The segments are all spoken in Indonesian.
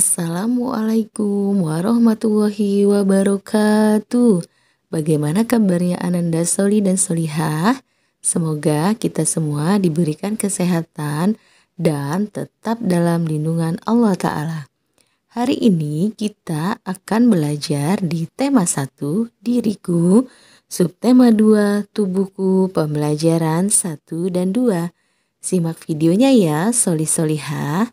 Assalamualaikum warahmatullahi wabarakatuh. Bagaimana kabarnya Ananda Soli dan Solihah? Semoga kita semua diberikan kesehatan dan tetap dalam lindungan Allah Ta'ala. Hari ini kita akan belajar di tema 1, diriku, subtema 2, tubuhku, pembelajaran 1 dan 2. Simak videonya ya, Soli Solihah.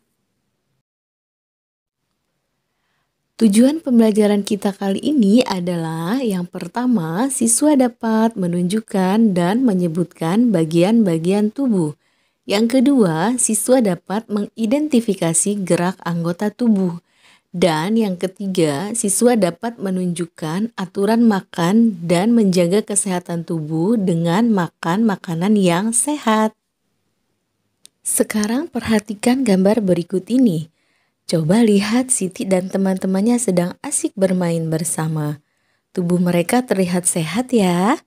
Tujuan pembelajaran kita kali ini adalah yang pertama, siswa dapat menunjukkan dan menyebutkan bagian-bagian tubuh. Yang kedua, siswa dapat mengidentifikasi gerak anggota tubuh. Dan yang ketiga, siswa dapat menunjukkan aturan makan dan menjaga kesehatan tubuh dengan makan makanan yang sehat. Sekarang perhatikan gambar berikut ini. Coba lihat Siti dan teman-temannya sedang asik bermain bersama. Tubuh mereka terlihat sehat ya.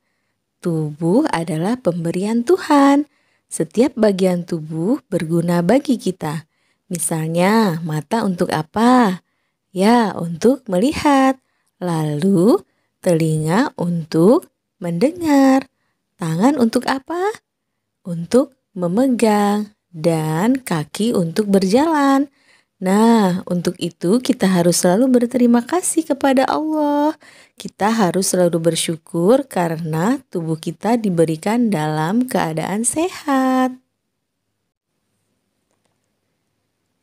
Tubuh adalah pemberian Tuhan. Setiap bagian tubuh berguna bagi kita. Misalnya, mata untuk apa? Ya, untuk melihat. Lalu, telinga untuk mendengar. Tangan untuk apa? Untuk memegang dan kaki untuk berjalan. Nah, untuk itu kita harus selalu berterima kasih kepada Allah. Kita harus selalu bersyukur karena tubuh kita diberikan dalam keadaan sehat.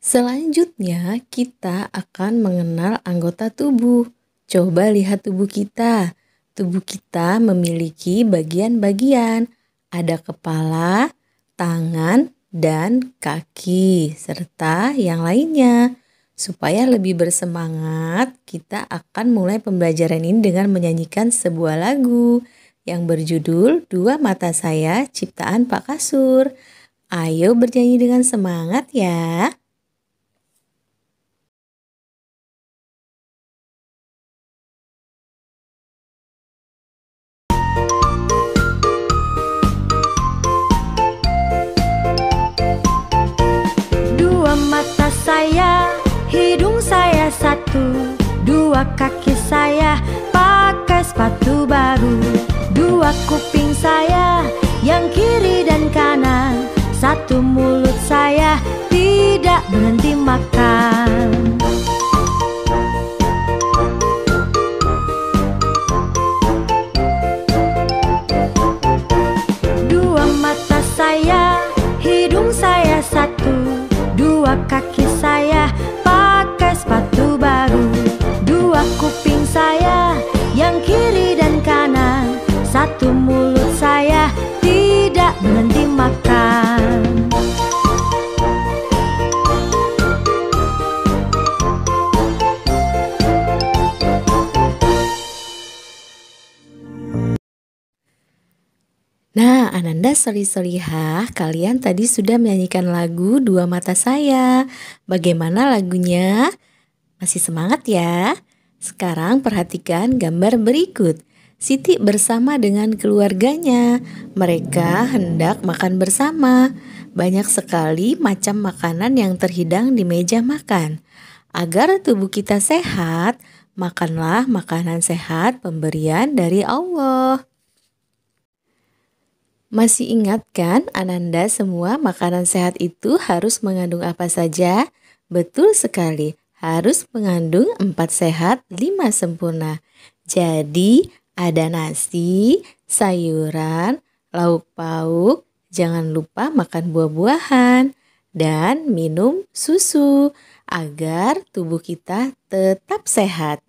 Selanjutnya, kita akan mengenal anggota tubuh. Coba lihat tubuh kita. Tubuh kita memiliki bagian-bagian, ada kepala, tangan, dan kaki serta yang lainnya. Supaya lebih bersemangat, kita akan mulai pembelajaran ini dengan menyanyikan sebuah lagu yang berjudul Dua Mata Saya Ciptaan Pak Kasur. Ayo bernyanyi dengan semangat ya. saya, hidung saya satu Dua kaki saya pakai sepatu baru Dua kuping saya yang kiri dan kanan Satu mulut saya tidak berhenti makan Nah, Ananda Soli-Solihah, kalian tadi sudah menyanyikan lagu Dua Mata Saya. Bagaimana lagunya? Masih semangat ya? Sekarang perhatikan gambar berikut. Siti bersama dengan keluarganya. Mereka hendak makan bersama. Banyak sekali macam makanan yang terhidang di meja makan. Agar tubuh kita sehat, makanlah makanan sehat pemberian dari Allah. Masih ingat kan Ananda semua makanan sehat itu harus mengandung apa saja? Betul sekali, harus mengandung 4 sehat, 5 sempurna. Jadi ada nasi, sayuran, lauk pauk, jangan lupa makan buah-buahan, dan minum susu agar tubuh kita tetap sehat.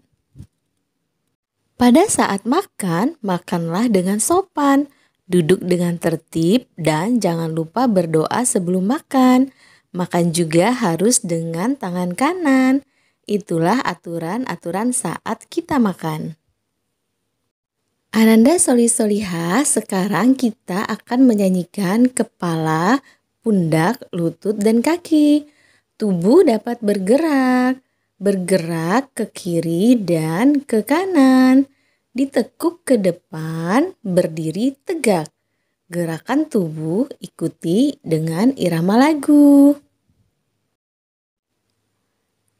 Pada saat makan, makanlah dengan sopan Duduk dengan tertib dan jangan lupa berdoa sebelum makan. Makan juga harus dengan tangan kanan. Itulah aturan-aturan saat kita makan. Ananda Soli Soliha, sekarang kita akan menyanyikan kepala, pundak, lutut, dan kaki. Tubuh dapat bergerak, bergerak ke kiri dan ke kanan ditekuk ke depan, berdiri tegak. Gerakan tubuh ikuti dengan irama lagu.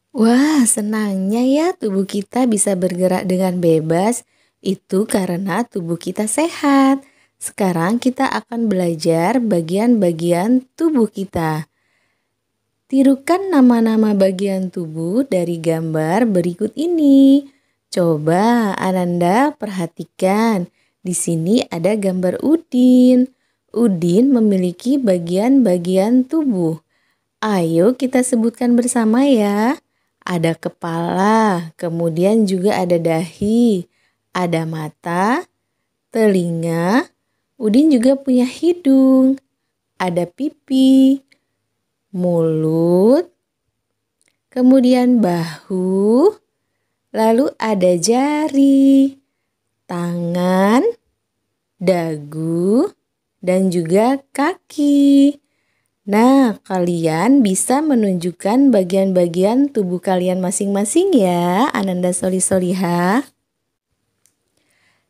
Wah, senangnya ya tubuh kita bisa bergerak dengan bebas. Itu karena tubuh kita sehat. Sekarang kita akan belajar bagian-bagian tubuh kita. Tirukan nama-nama bagian tubuh dari gambar berikut ini. Coba Ananda perhatikan, di sini ada gambar Udin. Udin memiliki bagian-bagian tubuh. Ayo kita sebutkan bersama ya. Ada kepala, kemudian juga ada dahi, ada mata, telinga, Udin juga punya hidung, ada pipi, mulut, kemudian bahu, Lalu ada jari, tangan, dagu, dan juga kaki. Nah, kalian bisa menunjukkan bagian-bagian tubuh kalian masing-masing ya, Ananda Soli Soliha.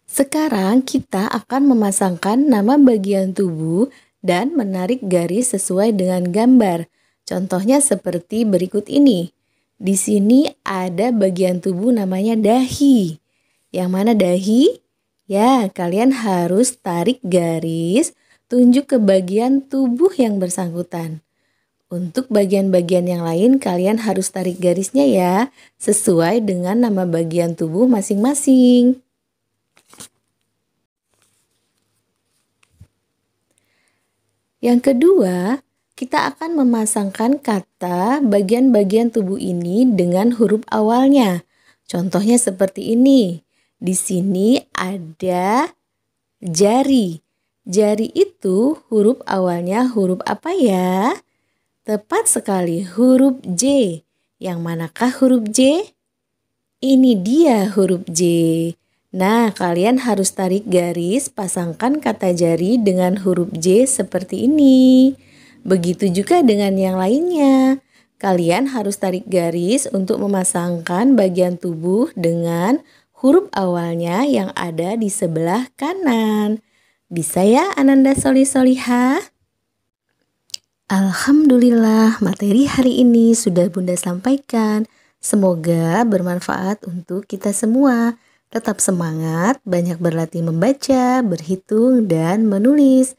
Sekarang kita akan memasangkan nama bagian tubuh dan menarik garis sesuai dengan gambar. Contohnya seperti berikut ini. Di sini ada bagian tubuh namanya dahi. Yang mana dahi? Ya, kalian harus tarik garis tunjuk ke bagian tubuh yang bersangkutan. Untuk bagian-bagian yang lain, kalian harus tarik garisnya ya, sesuai dengan nama bagian tubuh masing-masing. Yang kedua, kita akan memasangkan kata bagian-bagian tubuh ini dengan huruf awalnya. Contohnya seperti ini. Di sini ada jari. Jari itu huruf awalnya huruf apa ya? Tepat sekali huruf J. Yang manakah huruf J? Ini dia huruf J. Nah, kalian harus tarik garis, pasangkan kata jari dengan huruf J seperti ini. Begitu juga dengan yang lainnya. Kalian harus tarik garis untuk memasangkan bagian tubuh dengan huruf awalnya yang ada di sebelah kanan. Bisa ya Ananda Soli soliha Alhamdulillah materi hari ini sudah Bunda sampaikan. Semoga bermanfaat untuk kita semua. Tetap semangat, banyak berlatih membaca, berhitung, dan menulis.